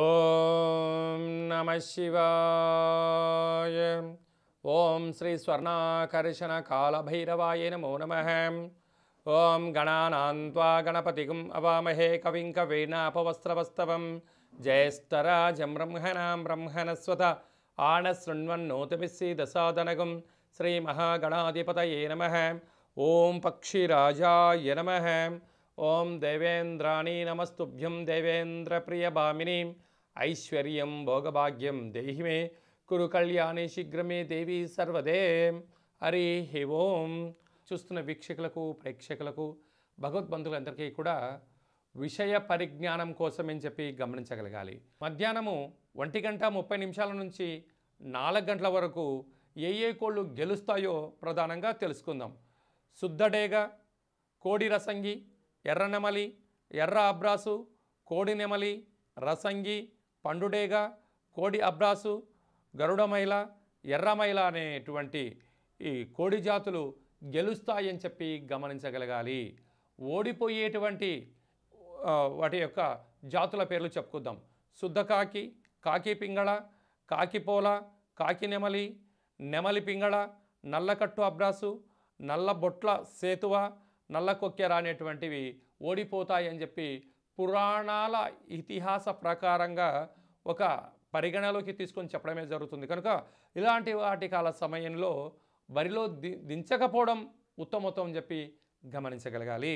ఓం నమ శివాయ ఓం శ్రీ స్వర్ణాకర్షణ కాళభైరవాయ నమో నమ ఓం గణానాన్వా గణపతిగుం అవామహే కవిం కవీనాపవస్త్రవస్తవం జయస్తరాజం బ్రహ్మణాం బ్రహ్మణస్వత ఆణశృణ్వన్నోతమిస్సీదసాదనగం శ్రీమహాగణాధిపతయే నమ ఓం పక్షిరాజాయ నమ ఓం దేవేంద్రాణి నమస్తుభ్యం దేవేంద్ర ప్రియభామిని ఐశ్వర్యం భోగభాగ్యం దేహి మే కురు కళ్యాణి శీఘ్రమే దేవి సర్వదే హరి ఓం చూస్తున్న వీక్షకులకు ప్రేక్షకులకు భగవద్బంధులందరికీ కూడా విషయ పరిజ్ఞానం కోసమని చెప్పి గమనించగలగాలి మధ్యాహ్నము ఒంటి గంట ముప్పై నిమిషాల నుంచి నాలుగు గంటల వరకు ఏ ఏ కోళ్ళు గెలుస్తాయో ప్రధానంగా తెలుసుకుందాం శుద్ధడేగ కోడి రసంగి ఎర్ర నెమలి ఎర్ర అబ్రాసు కోడి నెమలి రసంగి పండుడేగ కోడి అబ్రాసు గరుడమైల ఎర్రమైల అనేటువంటి ఈ కోడి జాతులు గెలుస్తాయని చెప్పి గమనించగలగాలి ఓడిపోయేటువంటి వాటి యొక్క జాతుల పేర్లు చెప్పుకుందాం శుద్ధకాకి కాకి పింగళ కాకిపోల కాకి నెమలి నెమలి పింగళ నల్లకట్టు అబ్రాసు నల్ల బొట్ల సేతువ నల్లకొక్కెర అనేటువంటివి ఓడిపోతాయని చెప్పి పురాణాల ఇతిహాస ప్రకారంగా ఒక పరిగణలోకి తీసుకొని చెప్పడమే జరుగుతుంది కనుక ఇలాంటి వాటి కాల సమయంలో వరిలో ది దించకపోవడం ఉత్తమోత్తం చెప్పి గమనించగలగాలి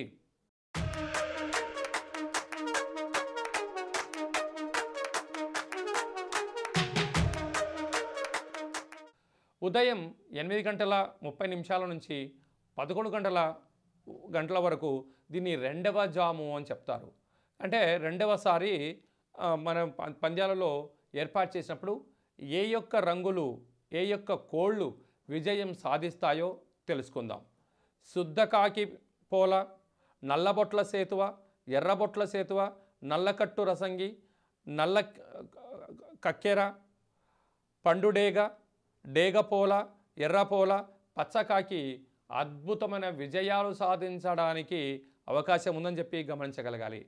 ఉదయం ఎనిమిది గంటల ముప్పై నిమిషాల నుంచి పదకొండు గంటల గంటల వరకు దీన్ని రెండవ జాము అని చెప్తారు అంటే రెండవసారి మనం పంద్యాలలో ఏర్పాటు చేసినప్పుడు ఏ యొక్క రంగులు ఏ యొక్క కోళ్ళు విజయం సాధిస్తాయో తెలుసుకుందాం శుద్ధకాకి పోల నల్లబొట్ల సేతువ ఎర్రబొట్ల సేతువ నల్లకట్టు రసంగి నల్ల కక్కెర పండుడేగ డేగపోల ఎర్రపోల పచ్చకాకి అద్భుతమైన విజయాలు సాధించడానికి అవకాశం ఉందని చెప్పి గమనించగలగాలి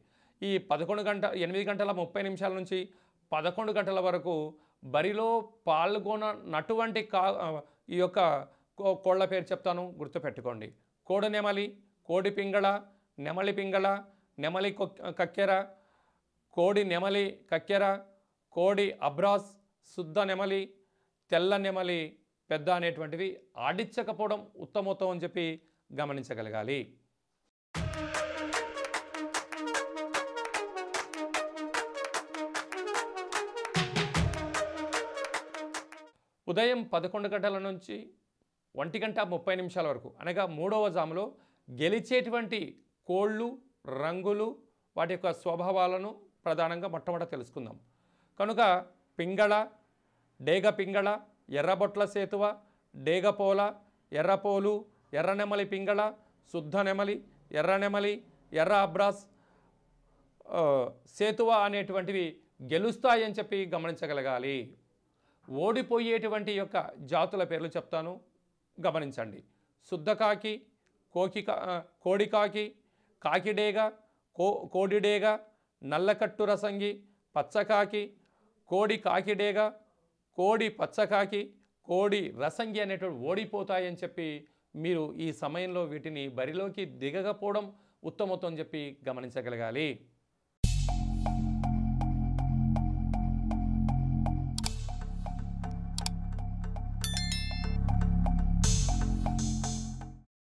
ఈ పదకొండు గంట ఎనిమిది గంటల ముప్పై నిమిషాల నుంచి పదకొండు గంటల వరకు బరిలో పాల్గొననటువంటి కా ఈ యొక్క కోళ్ల పేరు చెప్తాను గుర్తుపెట్టుకోండి కోడి నెమలి కోడి పింగళ నెమలి పింగళ నెమలి కక్కెర కోడి నెమలి కక్కెర కోడి అబ్రాస్ శుద్ధ నెమలి తెల్ల నెమలి పెద్ద అనేటువంటివి ఆడించకపోవడం ఉత్తమోత్తం అని చెప్పి గమనించగలగాలి ఉదయం పదకొండు గంటల నుంచి ఒంటి గంట ముప్పై నిమిషాల వరకు అనగా మూడవ జాములో గెలిచేటువంటి కోళ్ళు రంగులు వాటి యొక్క స్వభావాలను ప్రధానంగా మొట్టమొదట తెలుసుకుందాం కనుక పింగళ డేగ పింగళ ఎర్రబొట్ల సేతువ డేగపోల ఎర్రపోలు ఎర్రనెమలి పింగళ నెమలి ఎర్రనెమలి ఎర్ర అబ్రాస్ సేతువ అనేటువంటివి గెలుస్తాయని చెప్పి గమనించగలగాలి ఓడిపోయేటువంటి యొక్క జాతుల పేర్లు చెప్తాను గమనించండి శుద్ధకాకి కోకి కోడికాకి కాకిడేగ కో కోడిడేగ నల్లకట్టు రసంగి పచ్చకాకి కోడి కాకిడేగ కోడి పచ్చకాకి కోడి రసంగి అనేటువంటి ఓడిపోతాయని చెప్పి మీరు ఈ సమయంలో వీటిని బరిలోకి దిగకపోవడం ఉత్తమత్వం చెప్పి గమనించగలగాలి